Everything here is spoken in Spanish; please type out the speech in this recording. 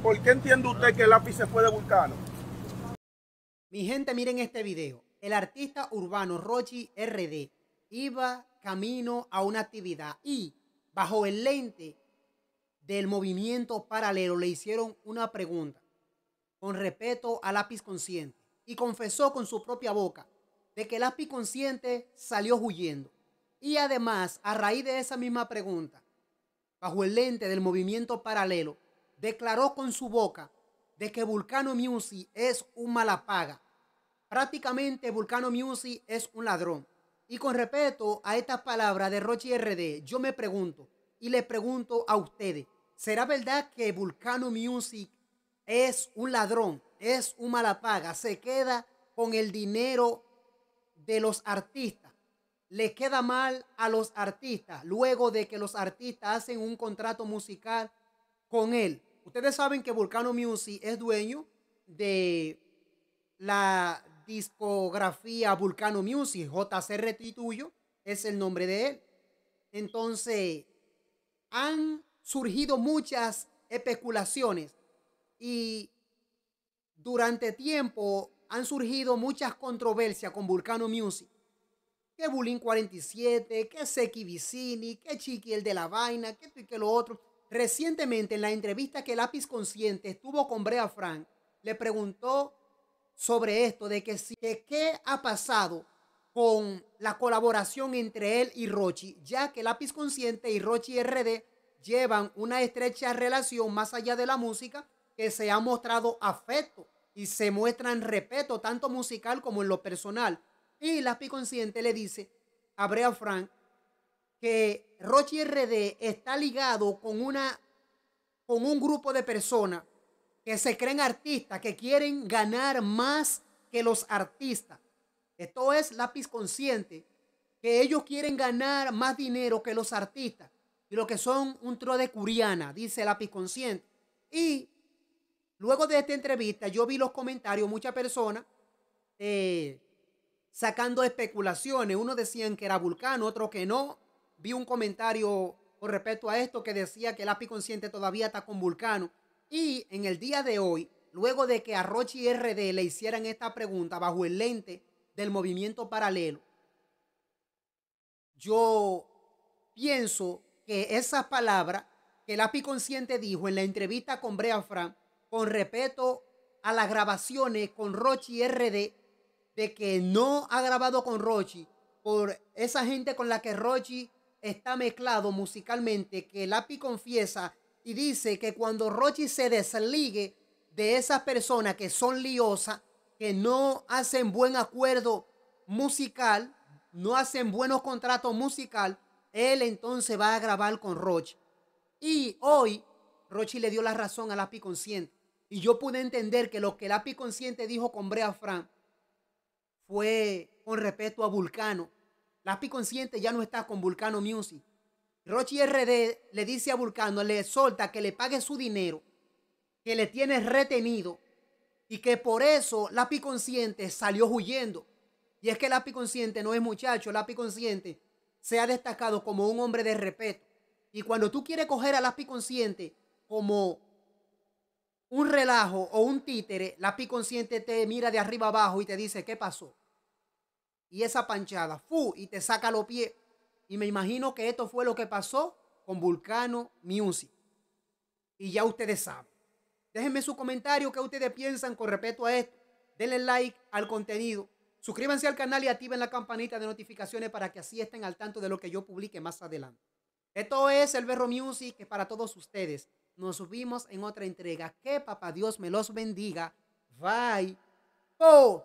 ¿por qué entiende usted que el lápiz se fue de Vulcano? Mi gente, miren este video. El artista urbano Rochi RD iba camino a una actividad y bajo el lente del movimiento paralelo le hicieron una pregunta con respeto al lápiz consciente y confesó con su propia boca de que el lápiz consciente salió huyendo. Y además, a raíz de esa misma pregunta, bajo el lente del movimiento paralelo, declaró con su boca de que Vulcano Music es un malapaga. Prácticamente Vulcano Music es un ladrón. Y con respeto a estas palabras de Rochi RD, yo me pregunto y le pregunto a ustedes, ¿será verdad que Vulcano Music es un ladrón, es un malapaga, se queda con el dinero de los artistas? le queda mal a los artistas luego de que los artistas hacen un contrato musical con él ustedes saben que Vulcano Music es dueño de la discografía Vulcano Music, J.C. Retituyo, es el nombre de él. Entonces, han surgido muchas especulaciones y durante tiempo han surgido muchas controversias con Vulcano Music. Que Bulín 47, que Seki Vicini, que Chiqui el de la vaina, que esto y que lo otro. Recientemente, en la entrevista que Lápiz Consciente estuvo con Brea Frank, le preguntó sobre esto, de que, qué ha pasado con la colaboración entre él y Rochi, ya que Lápiz Consciente y Rochi RD llevan una estrecha relación más allá de la música que se ha mostrado afecto y se muestran respeto tanto musical como en lo personal. Y Lápiz Consciente le dice a Brea Frank que Rochi RD está ligado con una con un grupo de personas que se creen artistas, que quieren ganar más que los artistas. Esto es lápiz consciente, que ellos quieren ganar más dinero que los artistas y lo que son un tro de curiana, dice lápiz consciente. Y luego de esta entrevista yo vi los comentarios, muchas personas eh, sacando especulaciones, unos decían que era Vulcano, otro que no, vi un comentario con respecto a esto que decía que el API consciente todavía está con Vulcano. Y en el día de hoy, luego de que a Rochi y RD le hicieran esta pregunta bajo el lente del movimiento paralelo, yo pienso que esas palabras que el API consciente dijo en la entrevista con Brea Fran con respeto a las grabaciones con Rochi y RD, de que no ha grabado con Rochi por esa gente con la que Rochi está mezclado musicalmente que Lapi confiesa y dice que cuando Rochi se desligue de esas personas que son liosas, que no hacen buen acuerdo musical, no hacen buenos contratos musical, él entonces va a grabar con Rochi. Y hoy Rochi le dio la razón a Lapi Consciente. Y yo pude entender que lo que Lapi Consciente dijo con Brea Fran fue con respeto a Vulcano Pi Consciente ya no está con Vulcano Music. Rochi RD le dice a Vulcano, le solta que le pague su dinero, que le tiene retenido y que por eso Pi Consciente salió huyendo. Y es que Pi Consciente no es muchacho, Pi Consciente se ha destacado como un hombre de respeto. Y cuando tú quieres coger a Pi Consciente como un relajo o un títere, la Pi Consciente te mira de arriba abajo y te dice, ¿qué pasó? y esa panchada, fu, y te saca los pies. Y me imagino que esto fue lo que pasó con Vulcano Music. Y ya ustedes saben. Déjenme su comentario, qué ustedes piensan con respecto a esto. Denle like al contenido. Suscríbanse al canal y activen la campanita de notificaciones para que así estén al tanto de lo que yo publique más adelante. Esto es El Verro Music que para todos ustedes. Nos subimos en otra entrega. Que papá Dios me los bendiga. Bye. Oh.